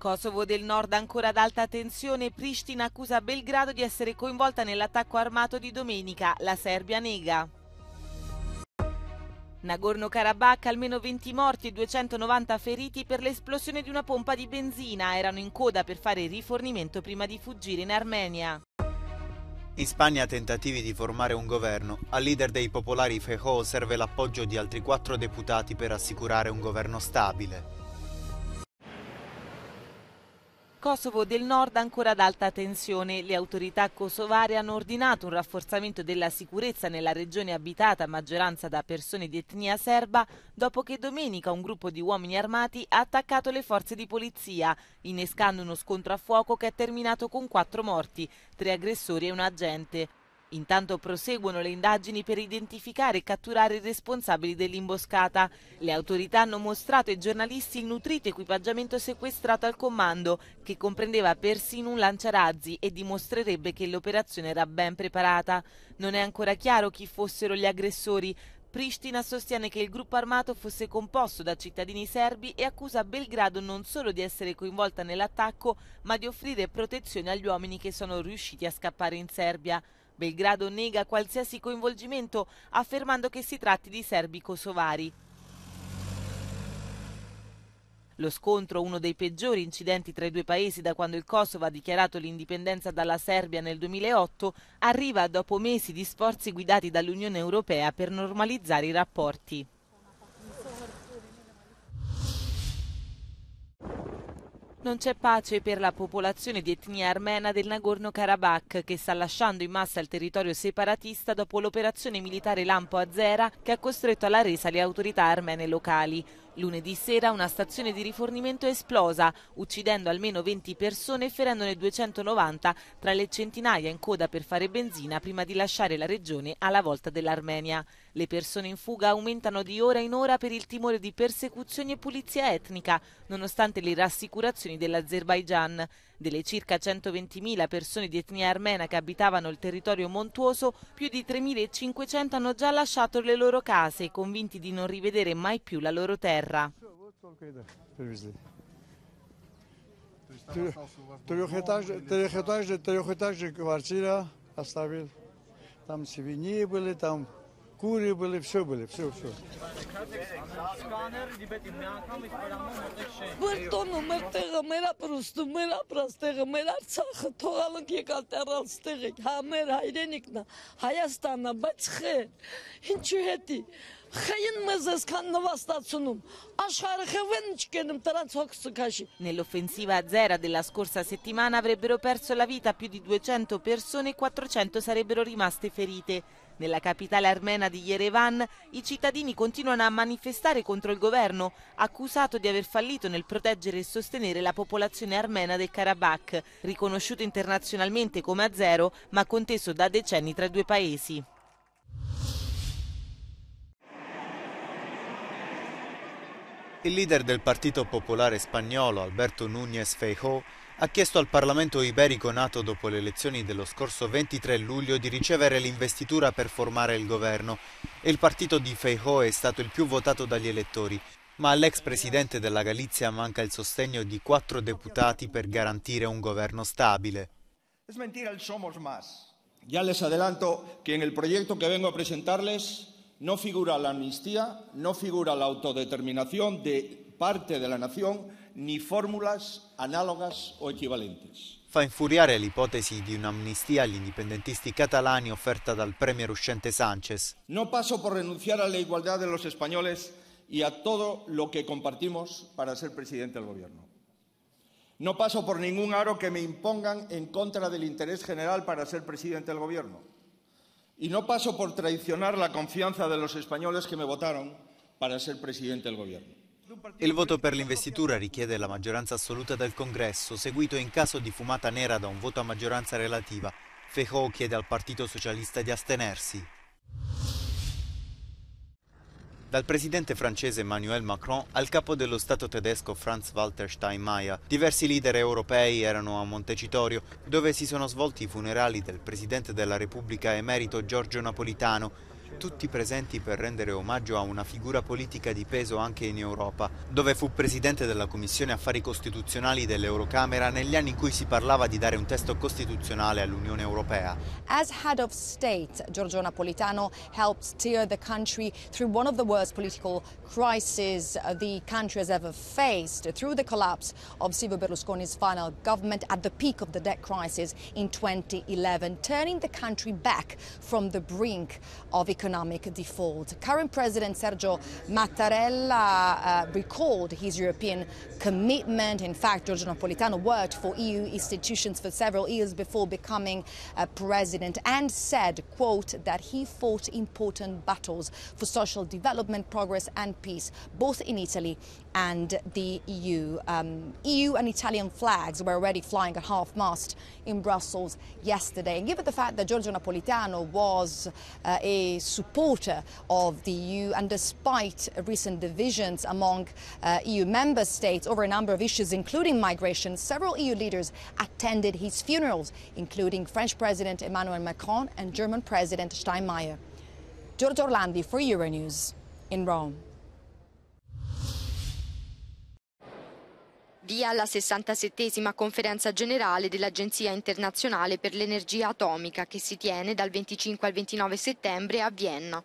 Kosovo del Nord ancora ad alta tensione, Pristina accusa Belgrado di essere coinvolta nell'attacco armato di domenica, la Serbia nega. Nagorno-Karabakh almeno 20 morti e 290 feriti per l'esplosione di una pompa di benzina, erano in coda per fare rifornimento prima di fuggire in Armenia. In Spagna tentativi di formare un governo. Al leader dei popolari Fejó serve l'appoggio di altri quattro deputati per assicurare un governo stabile. Kosovo del Nord ancora ad alta tensione. Le autorità kosovare hanno ordinato un rafforzamento della sicurezza nella regione abitata a maggioranza da persone di etnia serba dopo che domenica un gruppo di uomini armati ha attaccato le forze di polizia, innescando uno scontro a fuoco che è terminato con quattro morti, tre aggressori e un agente. Intanto proseguono le indagini per identificare e catturare i responsabili dell'imboscata. Le autorità hanno mostrato ai giornalisti il nutrito equipaggiamento sequestrato al comando, che comprendeva persino un lanciarazzi e dimostrerebbe che l'operazione era ben preparata. Non è ancora chiaro chi fossero gli aggressori, Pristina sostiene che il gruppo armato fosse composto da cittadini serbi e accusa Belgrado non solo di essere coinvolta nell'attacco, ma di offrire protezione agli uomini che sono riusciti a scappare in Serbia. Belgrado nega qualsiasi coinvolgimento, affermando che si tratti di serbi kosovari. Lo scontro, uno dei peggiori incidenti tra i due paesi da quando il Kosovo ha dichiarato l'indipendenza dalla Serbia nel 2008, arriva dopo mesi di sforzi guidati dall'Unione Europea per normalizzare i rapporti. Non c'è pace per la popolazione di etnia armena del Nagorno-Karabakh che sta lasciando in massa il territorio separatista dopo l'operazione militare Lampo Azera che ha costretto alla resa le autorità armene locali. Lunedì sera una stazione di rifornimento è esplosa, uccidendo almeno 20 persone e ferendone 290 tra le centinaia in coda per fare benzina prima di lasciare la regione alla volta dell'Armenia. Le persone in fuga aumentano di ora in ora per il timore di persecuzioni e pulizia etnica, nonostante le rassicurazioni dell'Azerbaigian. Delle circa 120.000 persone di etnia armena che abitavano il territorio montuoso, più di 3.500 hanno già lasciato le loro case, convinti di non rivedere mai più la loro terra. Трехэтажная квартира оставил. Там свиньи были, там Куры были, все были, все, все. Բրտոնը մեր տեղը, մեր ապրոստը, մեր ապրաստեղը, մեր Արցախը թողալուք եկալ տեռալստեղ եք, հա մեր հայրենիքն է, Հայաստանն է, բայց խե։ Ինչու հետի։ Nell'offensiva azera della scorsa settimana avrebbero perso la vita più di 200 persone e 400 sarebbero rimaste ferite. Nella capitale armena di Yerevan i cittadini continuano a manifestare contro il governo, accusato di aver fallito nel proteggere e sostenere la popolazione armena del Karabakh, riconosciuto internazionalmente come a zero, ma conteso da decenni tra i due paesi. Il leader del Partito Popolare Spagnolo, Alberto Núñez Feijóo, ha chiesto al Parlamento iberico nato dopo le elezioni dello scorso 23 luglio di ricevere l'investitura per formare il governo e il partito di Feijó è stato il più votato dagli elettori, ma all'ex presidente della Galizia manca il sostegno di quattro deputati per garantire un governo stabile. Es mentira el somos más. Ya les adelanto que en el proyecto que vengo a presentarles no figura la amnistía, no figura la autodeterminación de parte de la nación ni fórmulas análogas o equivalentes. Fa de una amnistía ofertada dal premier Sánchez. No paso por renunciar a la igualdad de los españoles y a todo lo que compartimos para ser presidente del gobierno. No paso por ningún aro que me impongan en contra del interés general para ser presidente del gobierno. Y no paso por traicionar la confianza de los españoles que me votaron para ser presidente del gobierno. Il voto per l'investitura richiede la maggioranza assoluta del congresso, seguito in caso di fumata nera da un voto a maggioranza relativa. Fejó chiede al Partito Socialista di astenersi. Dal presidente francese Emmanuel Macron al capo dello Stato tedesco Franz-Walter Steinmeier, diversi leader europei erano a Montecitorio, dove si sono svolti i funerali del presidente della Repubblica emerito Giorgio Napolitano tutti presenti per rendere omaggio a una figura politica di peso anche in Europa, dove fu presidente della Commissione Affari Costituzionali dell'Eurocamera negli anni in cui si parlava di dare un testo costituzionale all'Unione Europea. As head of state, Giorgio Napolitano helped steer the country through one of the worst political crises the country has ever faced, through the collapse of Silvio Berlusconi's final government at the peak of the debt crisis in 2011, turning the country back from the brink of economic economic default. Current President Sergio Mattarella uh, recalled his European commitment. In fact, Giorgio Napolitano worked for EU institutions for several years before becoming uh, president and said, quote, that he fought important battles for social development, progress and peace, both in Italy and the EU. Um, EU and Italian flags were already flying at half mast in Brussels yesterday. And given the fact that Giorgio Napolitano was uh, a supporter of the EU, and despite recent divisions among uh, EU member states over a number of issues, including migration, several EU leaders attended his funerals, including French President Emmanuel Macron and German President Steinmeier. Giorgio Orlandi for Euronews in Rome. via la 67 conferenza generale dell'Agenzia internazionale per l'energia atomica che si tiene dal 25 al 29 settembre a Vienna.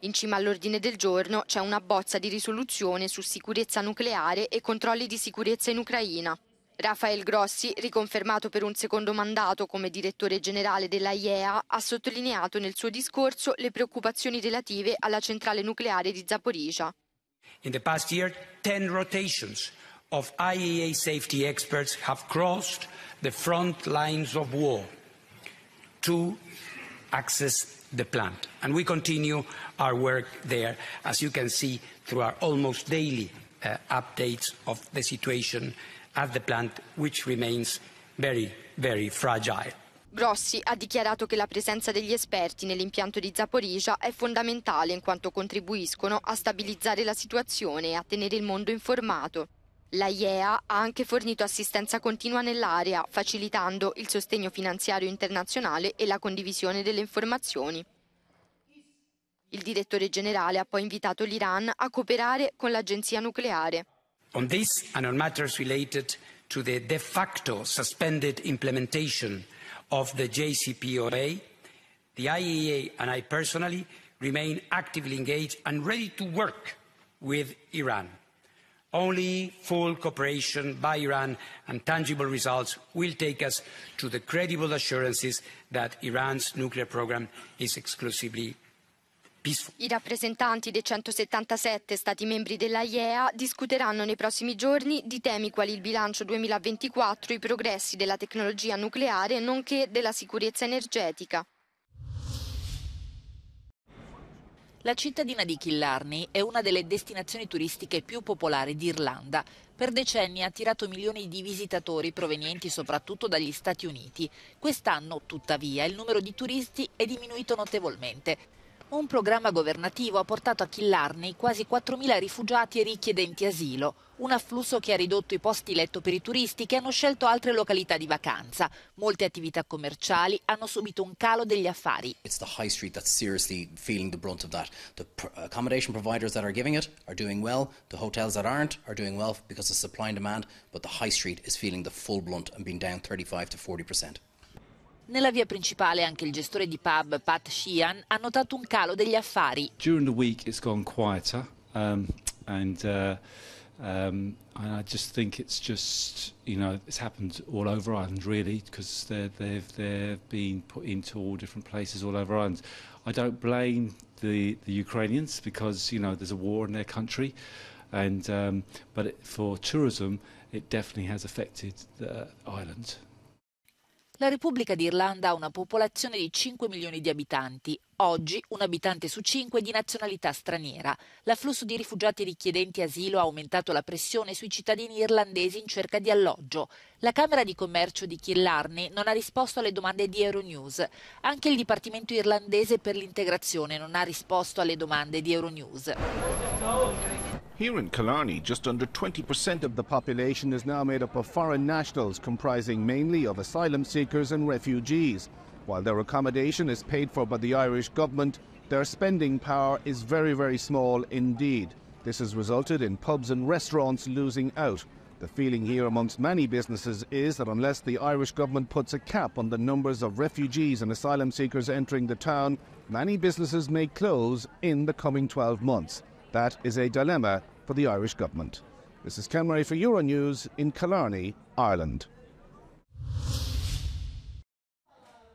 In cima all'ordine del giorno c'è una bozza di risoluzione su sicurezza nucleare e controlli di sicurezza in Ucraina. Rafael Grossi, riconfermato per un secondo mandato come direttore generale dell'AIEA, ha sottolineato nel suo discorso le preoccupazioni relative alla centrale nucleare di Zaporizia. In the past year, 10 rotations of IAEA safety experts have crossed the front lines of war to access the plant. And we continue our work there, as you can see through our almost daily uh, updates of the situation at the plant, which remains very, very fragile. Grossi ha dichiarato che la presenza degli esperti nell'impianto di Zaporizia è fondamentale in quanto contribuiscono a stabilizzare la situazione e a tenere il mondo informato. La IEA ha anche fornito assistenza continua nell'area, facilitando il sostegno finanziario internazionale e la condivisione delle informazioni. Il direttore generale ha poi invitato l'Iran a cooperare con l'agenzia nucleare. On this and on matters related to the de facto suspended implementation of the JCPOA, the IEA and I personally remain actively engaged and ready to work with Iran. Only full cooperation by Iran and tangible results will take us to the credible assurances that Iran's nuclear program is exclusively I rappresentanti dei 177 Stati membri dell'AIEA discuteranno nei prossimi giorni di temi quali il bilancio 2024, i progressi della tecnologia nucleare nonché della sicurezza energetica. La cittadina di Killarney è una delle destinazioni turistiche più popolari d'Irlanda. Per decenni ha attirato milioni di visitatori provenienti soprattutto dagli Stati Uniti. Quest'anno, tuttavia, il numero di turisti è diminuito notevolmente. Un programma governativo ha portato a Killarney quasi 4.000 rifugiati e richiedenti asilo. Un afflusso che ha ridotto i posti letto per i turisti che hanno scelto altre località di vacanza. Molte attività commerciali hanno subito un calo degli affari. It's the high street that's seriously feeling the brunt of that. The accommodation providers that are giving it are doing well, the hotels that aren't are doing well because of supply and demand, but the high street is feeling the full blunt and being down 35 to 40%. Nella via principale anche il gestore di pub Pat Sheehan ha notato un calo degli affari. During the week it's gone quieter um, and uh... Um, and I just think it's just, you know, it's happened all over Ireland really because they have they've, been put into all different places all over Ireland. I don't blame the, the Ukrainians because, you know, there's a war in their country. And, um, but it, for tourism, it definitely has affected the uh, island. La Repubblica d'Irlanda ha una popolazione di 5 milioni di abitanti. Oggi un abitante su 5 è di nazionalità straniera. L'afflusso di rifugiati richiedenti asilo ha aumentato la pressione sui cittadini irlandesi in cerca di alloggio. La Camera di Commercio di Killarney non ha risposto alle domande di Euronews. Anche il Dipartimento irlandese per l'integrazione non ha risposto alle domande di Euronews. Here in Killarney, just under 20% of the population is now made up of foreign nationals, comprising mainly of asylum seekers and refugees. While their accommodation is paid for by the Irish government, their spending power is very, very small indeed. This has resulted in pubs and restaurants losing out. The feeling here amongst many businesses is that unless the Irish government puts a cap on the numbers of refugees and asylum seekers entering the town, many businesses may close in the coming 12 months. That is a dilemma for the Irish government. This is Ken Murray for Euronews in Killarney, Ireland.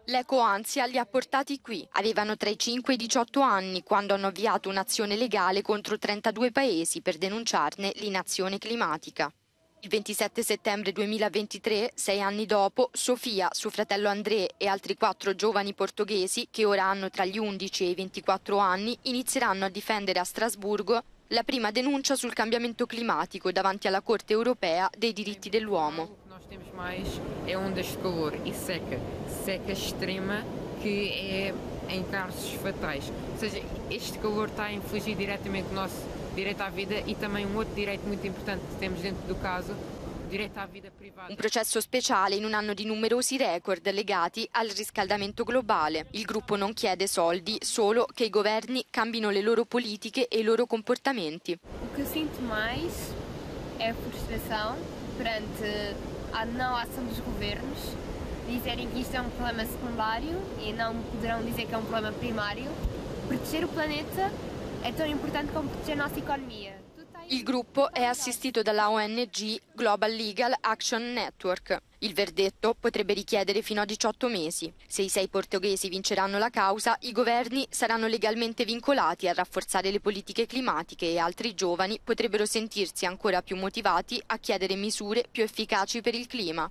L'ecoansia li ha portati qui. Avevano tra i 5 e i 18 anni quando hanno avviato un'azione legale contro 32 paesi per denunciarne l'inazione climatica. Il 27 settembre 2023, sei anni dopo, Sofia, suo fratello André e altri quattro giovani portoghesi, che ora hanno tra gli 11 e i 24 anni, inizieranno a difendere a Strasburgo la prima denuncia sul cambiamento climatico davanti alla Corte europea dei diritti dell'uomo. È onda de calor e seca, seca estrema che è in casos fatais. Ou seja, este calor está a infligir direttamente o nostro direito à vida e também um outro direito muito importante que temos dentro do caso, direito à vita privata. Un processo speciale in un anno di numerosi record legati al riscaldamento globale. Il gruppo non chiede soldi, solo che i governi cambino le loro politiche e i loro comportamenti. O que eu sinto mais é frustração perante a não ação dos governos, dizerem que isto é um problema secundário e não poderão dizer que é um problema primário. Proteger o planeta è tão importante como proteger a economia. Il gruppo è assistito dalla ONG Global Legal Action Network. Il verdetto potrebbe richiedere fino a 18 mesi. Se i sei portoghesi vinceranno la causa, i governi saranno legalmente vincolati a rafforzare le politiche climatiche e altri giovani potrebbero sentirsi ancora più motivati a chiedere misure più efficaci per il clima.